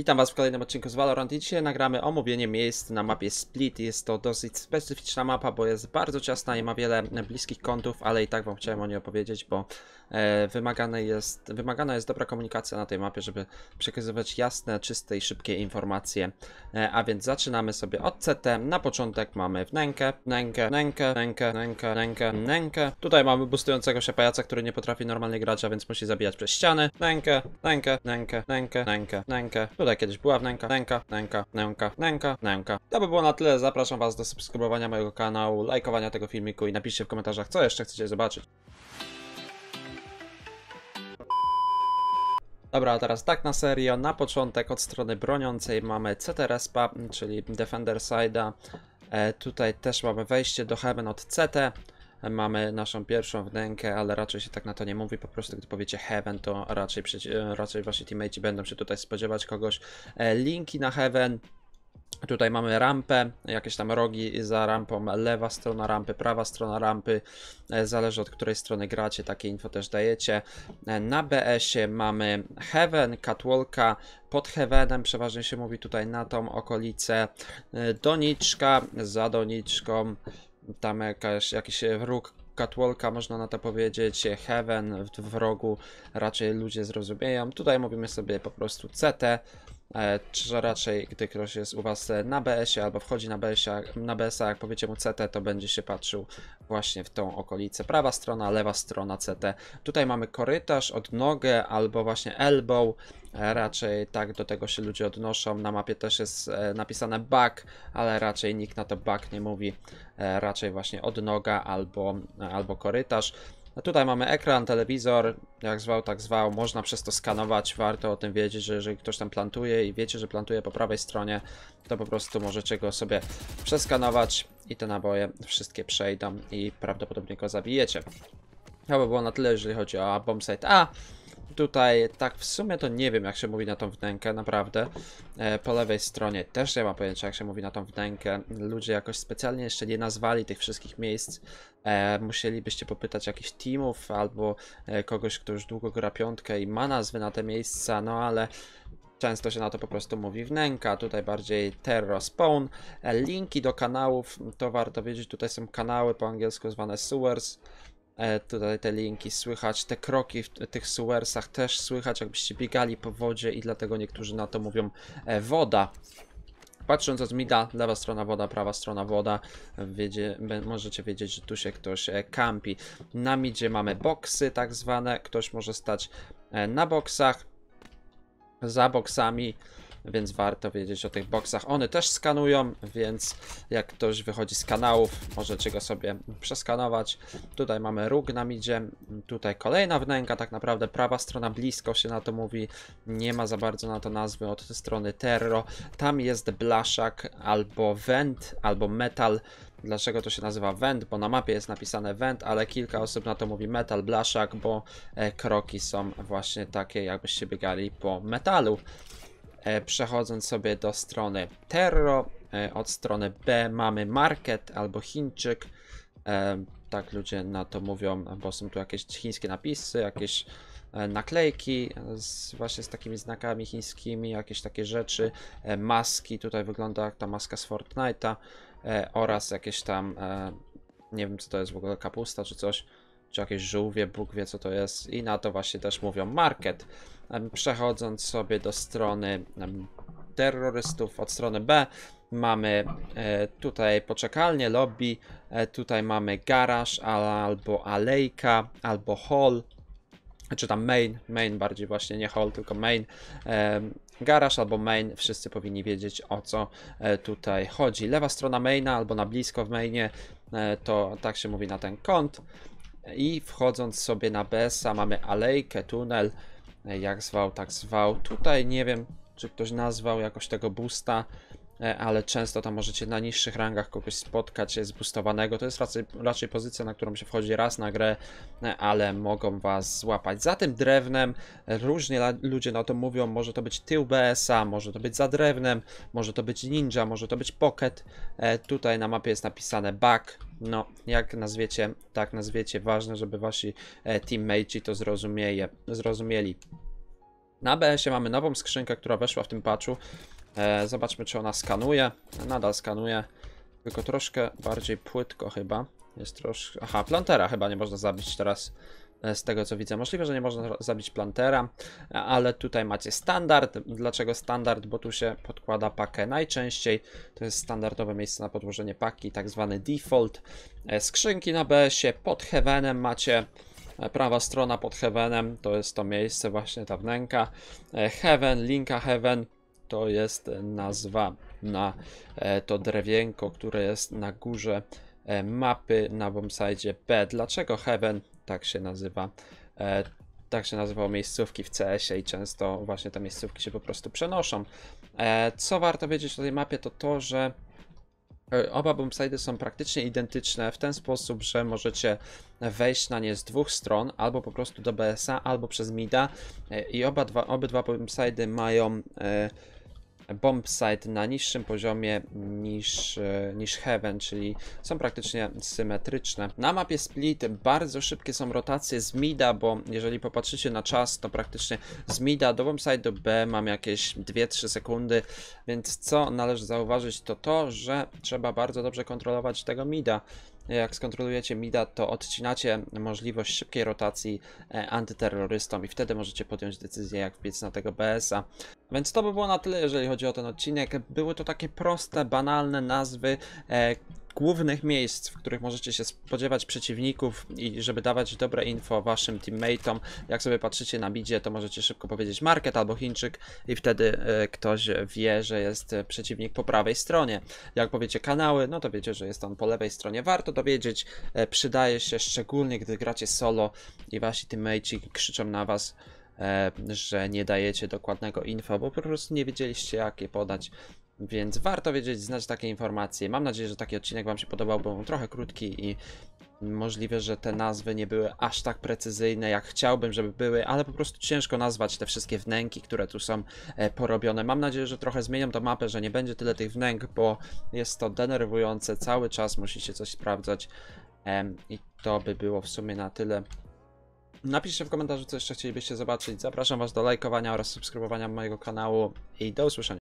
Witam Was w kolejnym odcinku z Valorant i dzisiaj nagramy omówienie miejsc na mapie Split. Jest to dosyć specyficzna mapa, bo jest bardzo ciasna i ma wiele bliskich kątów, ale i tak Wam chciałem o niej opowiedzieć, bo e, wymagane jest, wymagana jest dobra komunikacja na tej mapie, żeby przekazywać jasne, czyste i szybkie informacje. E, a więc zaczynamy sobie od CT. Na początek mamy wnękę, wnękę, wnękę, wnękę, wnękę, wnękę, wnękę. Tutaj mamy bustującego się pajaca, który nie potrafi normalnie grać, a więc musi zabijać przez ściany. Wnękę, wnękę, wnękę, wnękę, wnękę, wnękę. Tutaj Woda kiedyś była w nęka, nęka, nęka, nęka, nęka, nęka. To by było na tyle. Zapraszam Was do subskrybowania mojego kanału, lajkowania tego filmiku i napiszcie w komentarzach, co jeszcze chcecie zobaczyć. Dobra, a teraz tak na serio. Na początek od strony broniącej mamy CT-RESPA, czyli Defender Side'a. E, tutaj też mamy wejście do Heaven od CT mamy naszą pierwszą wnękę, ale raczej się tak na to nie mówi, po prostu gdy powiecie Heaven, to raczej, raczej wasi teammates będą się tutaj spodziewać kogoś. E, linki na Heaven, Tutaj mamy rampę, jakieś tam rogi za rampą, lewa strona rampy, prawa strona rampy, e, zależy od której strony gracie, takie info też dajecie. E, na BS-ie mamy Heaven, Catwalka, pod Heavenem przeważnie się mówi tutaj na tą okolicę, doniczka, za doniczką, tam jakaś, jakiś wróg Catwalka, można na to powiedzieć, Heaven w, w rogu raczej ludzie zrozumieją. Tutaj mówimy sobie po prostu CT, E, czy raczej gdy ktoś jest u Was e, na BS-ie albo wchodzi na BS-a, na BS jak powiecie mu CT, to będzie się patrzył właśnie w tą okolicę. Prawa strona, lewa strona CT. Tutaj mamy korytarz, odnogę albo właśnie elbow. E, raczej tak do tego się ludzie odnoszą. Na mapie też jest napisane back, ale raczej nikt na to back nie mówi. Raczej właśnie odnoga albo, albo korytarz. A no tutaj mamy ekran, telewizor, jak zwał, tak zwał. Można przez to skanować, warto o tym wiedzieć, że jeżeli ktoś tam plantuje i wiecie, że plantuje po prawej stronie, to po prostu możecie go sobie przeskanować i te naboje wszystkie przejdą i prawdopodobnie go zabijecie. Chyba było na tyle, jeżeli chodzi o bombsite A. Tutaj tak w sumie to nie wiem jak się mówi na tą wnękę, naprawdę. E, po lewej stronie też nie mam pojęcia jak się mówi na tą wnękę. Ludzie jakoś specjalnie jeszcze nie nazwali tych wszystkich miejsc. E, musielibyście popytać jakichś teamów albo e, kogoś, kto już długo gra piątkę i ma nazwy na te miejsca, no ale Często się na to po prostu mówi wnęka, tutaj bardziej terror spawn. E, linki do kanałów, to warto wiedzieć, tutaj są kanały po angielsku zwane sewers. E, tutaj te linki słychać, te kroki w tych suwersach też słychać, jakbyście biegali po wodzie i dlatego niektórzy na to mówią e, woda. Patrząc od mida, lewa strona woda, prawa strona woda, wiedzie, możecie wiedzieć, że tu się ktoś e, kampi. Na midzie mamy boksy tak zwane, ktoś może stać e, na boksach, za boksami, więc warto wiedzieć o tych boxach. One też skanują, więc jak ktoś wychodzi z kanałów, możecie go sobie przeskanować. Tutaj mamy róg na midzie, tutaj kolejna wnęka, tak naprawdę prawa strona blisko się na to mówi, nie ma za bardzo na to nazwy od strony Terro. Tam jest blaszak albo vent, albo metal. Dlaczego to się nazywa vent? Bo na mapie jest napisane vent, ale kilka osób na to mówi metal, blaszak, bo e, kroki są właśnie takie, jakbyście biegali po metalu. E, przechodząc sobie do strony Terro, e, od strony B mamy Market albo Chińczyk, e, tak ludzie na to mówią, bo są tu jakieś chińskie napisy, jakieś naklejki z, właśnie z takimi znakami chińskimi, jakieś takie rzeczy, maski, tutaj wygląda jak ta maska z Fortnite'a oraz jakieś tam, nie wiem co to jest w ogóle, kapusta czy coś, czy jakieś żółwie, Bóg wie co to jest i na to właśnie też mówią market. Przechodząc sobie do strony terrorystów od strony B, mamy e, tutaj poczekalnię, lobby, e, tutaj mamy garaż albo alejka, albo hall, czy tam main, main bardziej właśnie, nie hall, tylko main, garaż albo main, wszyscy powinni wiedzieć o co e, tutaj chodzi. Lewa strona maina albo na blisko w mainie, to tak się mówi na ten kąt i wchodząc sobie na BS-a mamy alejkę, tunel, jak zwał, tak zwał. Tutaj nie wiem, czy ktoś nazwał jakoś tego busta. E, ale często tam możecie na niższych rangach kogoś spotkać e, zbustowanego. To jest raczej, raczej pozycja, na którą się wchodzi raz na grę, e, ale mogą was złapać. Za tym drewnem różnie ludzie na to mówią, może to być tył BS-a, może to być za drewnem, może to być ninja, może to być pocket. Tutaj na mapie jest napisane back, no, jak nazwiecie, tak nazwiecie, ważne, żeby wasi teammateci to zrozumieli. Na BS-ie mamy nową skrzynkę, która weszła w tym patchu. E, zobaczmy, czy ona skanuje. Nadal skanuje, tylko troszkę bardziej płytko chyba. Jest troszkę... Aha, plantera chyba nie można zabić teraz e, z tego co widzę. Możliwe, że nie można zabić plantera, ale tutaj macie standard. Dlaczego standard? Bo tu się podkłada pakę najczęściej. To jest standardowe miejsce na podłożenie paki, tak zwany default. E, skrzynki na BS-ie pod heavenem macie e, prawa strona pod heavenem, to jest to miejsce właśnie ta wnęka. Heaven, linka heaven to jest nazwa na e, to drewienko, które jest na górze e, mapy na bombsajdzie B. Dlaczego Heaven tak się nazywa? E, tak się nazywało miejscówki w CS-ie i często właśnie te miejscówki się po prostu przenoszą. co warto wiedzieć o tej mapie to to, że Oba bombsidy są praktycznie identyczne w ten sposób, że możecie wejść na nie z dwóch stron, albo po prostu do BSA, albo przez MIDA i oba dwa, obydwa bombsidy mają bombsite na niższym poziomie niż, e, niż Heaven, czyli są praktycznie symetryczne. Na mapie Split bardzo szybkie są rotacje z mida, bo jeżeli popatrzycie na czas, to praktycznie z mida do bombsite do B mam jakieś 2-3 sekundy, więc co należy zauważyć to to, że trzeba bardzo dobrze kontrolować tego mida jak skontrolujecie mida, to odcinacie możliwość szybkiej rotacji e, antyterrorystom i wtedy możecie podjąć decyzję, jak wbiec na tego BS-a. Więc to by było na tyle, jeżeli chodzi o ten odcinek. Były to takie proste, banalne nazwy, e, głównych miejsc, w których możecie się spodziewać przeciwników i żeby dawać dobre info waszym teammateom. Jak sobie patrzycie na bidzie, to możecie szybko powiedzieć market albo Chińczyk i wtedy e, ktoś wie, że jest przeciwnik po prawej stronie. Jak powiecie kanały, no to wiecie, że jest on po lewej stronie. Warto to wiedzieć, e, przydaje się szczególnie, gdy gracie solo i wasi teammatesi krzyczą na was e, że nie dajecie dokładnego info, bo po prostu nie wiedzieliście jakie podać więc warto wiedzieć, znać takie informacje. Mam nadzieję, że taki odcinek Wam się podobał, bo był trochę krótki i możliwe, że te nazwy nie były aż tak precyzyjne, jak chciałbym, żeby były, ale po prostu ciężko nazwać te wszystkie wnęki, które tu są e, porobione. Mam nadzieję, że trochę zmienią tą mapę, że nie będzie tyle tych wnęk, bo jest to denerwujące. Cały czas musicie coś sprawdzać i to by było w sumie na tyle. Napiszcie w komentarzu, co jeszcze chcielibyście zobaczyć. Zapraszam Was do lajkowania oraz subskrybowania mojego kanału i do usłyszenia.